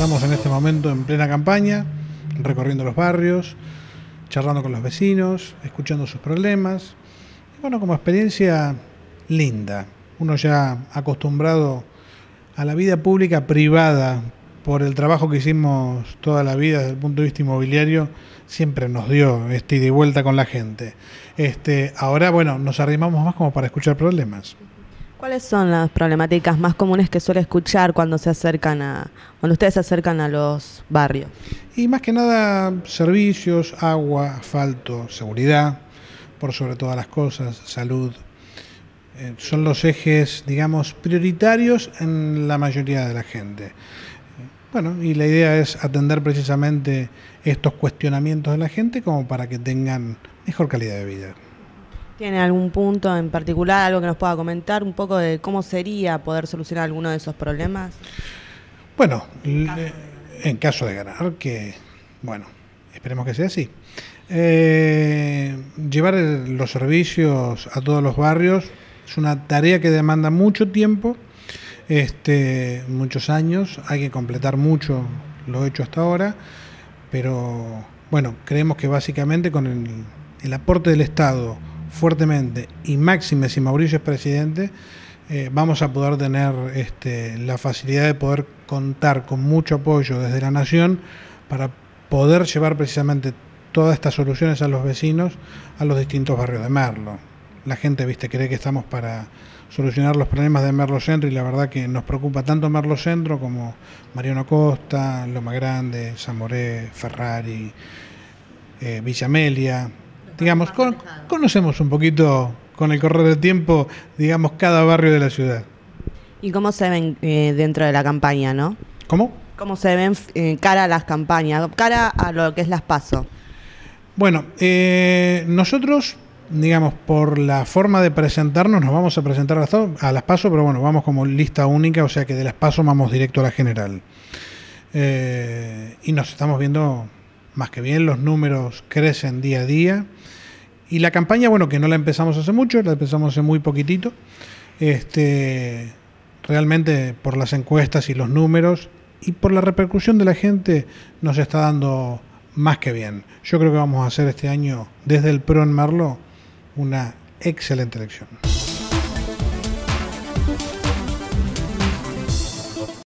Estamos en este momento en plena campaña, recorriendo los barrios, charlando con los vecinos, escuchando sus problemas. Y bueno, como experiencia linda, uno ya acostumbrado a la vida pública privada por el trabajo que hicimos toda la vida desde el punto de vista inmobiliario, siempre nos dio este ida y vuelta con la gente. Este, ahora, bueno, nos arrimamos más como para escuchar problemas. ¿Cuáles son las problemáticas más comunes que suele escuchar cuando se acercan a, cuando ustedes se acercan a los barrios? Y más que nada servicios, agua, asfalto, seguridad, por sobre todas las cosas, salud. Eh, son los ejes, digamos, prioritarios en la mayoría de la gente. Bueno, y la idea es atender precisamente estos cuestionamientos de la gente como para que tengan mejor calidad de vida. ¿Tiene algún punto en particular, algo que nos pueda comentar un poco de cómo sería poder solucionar alguno de esos problemas? Bueno, en caso de, ganar, que bueno, esperemos que sea así. Eh, llevar los servicios a todos los barrios es una tarea que demanda mucho tiempo, este, muchos años, hay que completar mucho lo hecho hasta ahora, pero bueno, creemos que básicamente con el aporte del Estado, fuertemente, y máxime si Mauricio es presidente, eh, vamos a poder tener este, la facilidad de poder contar con mucho apoyo desde la nación para poder llevar precisamente todas estas soluciones a los vecinos, a los distintos barrios de Merlo. La gente, viste, cree que estamos para solucionar los problemas de Merlo Centro y la verdad que nos preocupa tanto Merlo Centro como Mariano Costa, Loma Grande, Zamoré, Ferrari, eh, Villamelia, digamos, conocemos un poquito con el correr del tiempo, digamos, cada barrio de la ciudad. ¿Y cómo se ven eh, dentro de la campaña, no? ¿Cómo? ¿Cómo se ven eh, cara a las campañas, cara a lo que es las PASO? Bueno, eh, nosotros, digamos, por la forma de presentarnos, nos vamos a presentar a las PASO, pero bueno, vamos como lista única, o sea que de las PASO vamos directo a la general. y nos estamos viendo más que bien los números crecen día a día. Y la campaña, bueno, que no la empezamos hace mucho, la empezamos hace muy poquitito. Este, realmente por las encuestas y los números y por la repercusión de la gente nos está dando más que bien. Yo creo que vamos a hacer este año desde el PRO en Marlo, una excelente elección.